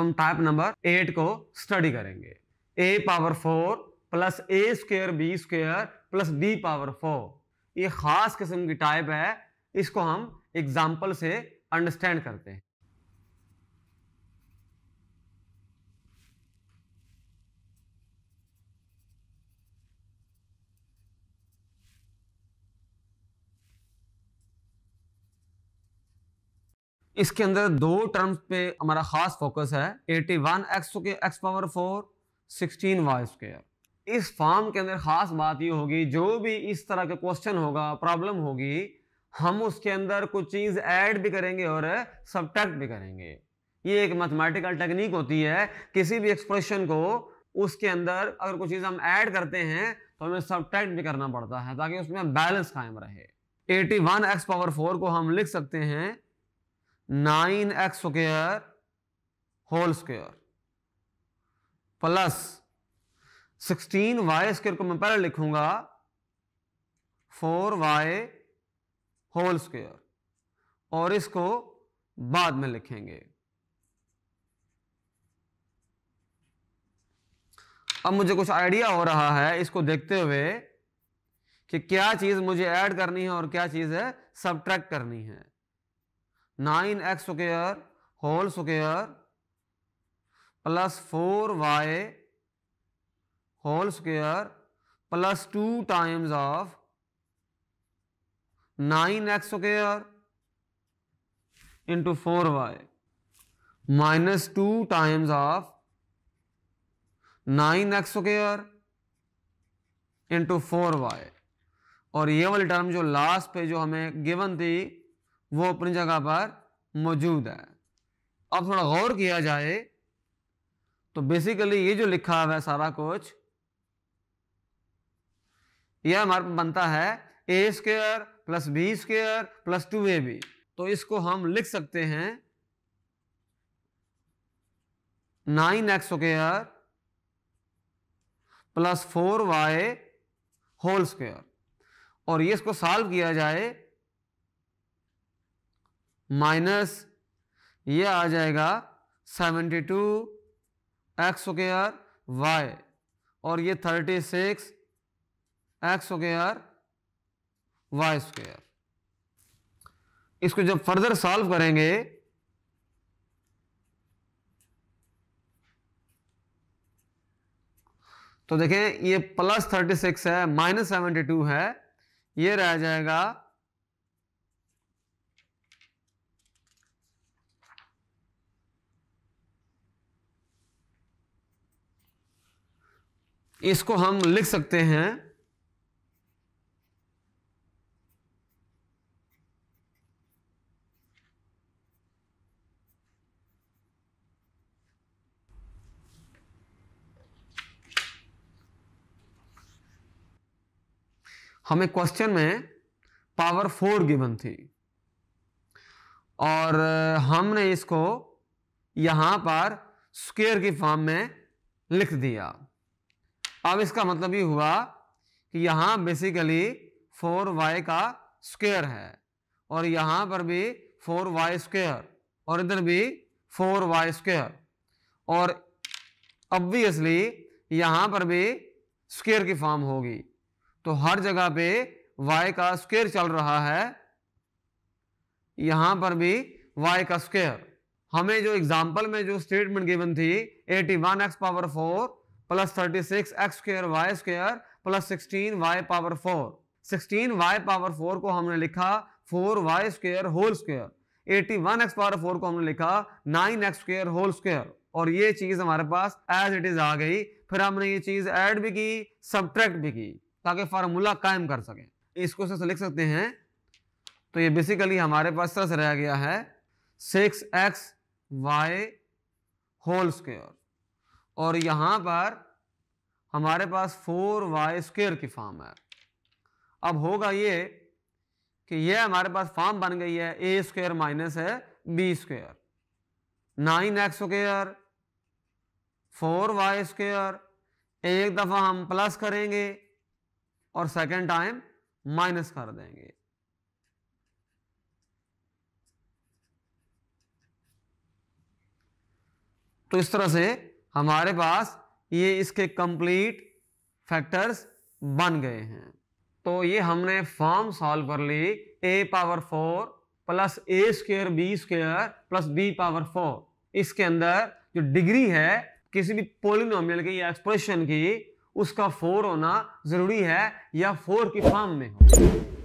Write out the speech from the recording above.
हम type number eight को study करेंगे a power four plus a square b square plus b power four ये खास किस्म की टाइप है इसको हम एग्जाम्पल से अंडरस्टैंड करते हैं इसके अंदर दो टर्म्स पे हमारा खास फोकस है एटी वन एक्स के x power four sixteen y square इस फॉर्म के अंदर ख़ास बात ये होगी जो भी इस तरह के क्वेश्चन होगा प्रॉब्लम होगी हम उसके अंदर कुछ चीज़ ऐड भी करेंगे और सब भी करेंगे ये एक मैथमेटिकल टेक्निक होती है किसी भी एक्सप्रेशन को उसके अंदर अगर कुछ चीज़ हम ऐड करते हैं तो हमें सब्ट्रैक्ट भी करना पड़ता है ताकि उसमें बैलेंस कायम रहे eighty one x power four को हम लिख सकते हैं nine x square whole square plus sixteen y square को मैं पहले लिखूंगा फोर वाई होल स्क्र और इसको बाद में लिखेंगे अब मुझे कुछ आइडिया हो रहा है इसको देखते हुए कि क्या चीज मुझे ऐड करनी है और क्या चीज है सब करनी है nine x square whole square plus four y whole square plus two times of nine x square into four y minus two times of nine x square into four y और ये वाली टर्म जो last पे जो हमें given थी वो अपनी जगह पर मौजूद है अब थोड़ा गौर किया जाए तो बेसिकली ये जो लिखा हुआ है सारा कुछ यह हमारे बनता है a square plus b square plus two a b तो इसको हम लिख सकते हैं nine x square plus four y whole square और ये इसको सॉल्व किया जाए माइनस ये आ जाएगा seventy two x o y और ये thirty six x o y square इसको जब फर्दर सॉल्व करेंगे तो देखें ये प्लस थर्टी सिक्स है माइनस सेवेंटी टू है ये रह जाएगा इसको हम लिख सकते हैं हमें क्वेश्चन में पावर फोर गिवन थी और हमने इसको यहां पर स्क्वेयर की फॉर्म में लिख दिया अब इसका मतलब ये हुआ कि यहाँ बेसिकली फोर वाई का स्क्वेयर है और यहाँ पर भी फोर वाई स्क्वेयर और इधर भी फोर वाई स्क्वेयर और ऑब्वियसली यहाँ पर भी स्क्वेयर की फॉर्म होगी तो हर जगह पे y का स्क्वेयर चल रहा है यहाँ पर भी y का स्क्वेयर हमें जो एग्जाम्पल में जो स्टेटमेंट गिवन थी 81x power four plus thirty six x square y square plus sixteen y power four sixteen y power four को हमने लिखा four y square whole square eighty one x power four को हमने लिखा nine x square whole square और ये चीज हमारे पास एज इट इज आ गई फिर हमने ये चीज ऐड भी की सब्ट्रैक्ट भी की ताकि फार्मूला कायम कर सके इसको से लिख सकते हैं तो ये बेसिकली हमारे पास तरह रह गया है six x y whole square और यहां पर हमारे पास फोर वाई स्क्वेयर की फॉर्म है अब होगा ये कि ये हमारे पास फॉर्म बन गई है ए स्क्र माइनस है b square nine x square four y square एक दफ़ा हम प्लस करेंगे और सेकेंड टाइम माइनस कर देंगे तो इस तरह से हमारे पास ये इसके कंप्लीट फैक्टर्स बन गए हैं तो ये हमने फॉर्म सॉल्व कर ली a power four plus a square b square plus b power four इसके अंदर जो डिग्री है किसी भी पोलिनोमियल की या एक्सप्रेशन की उसका फोर होना जरूरी है या फोर की फॉर्म में हो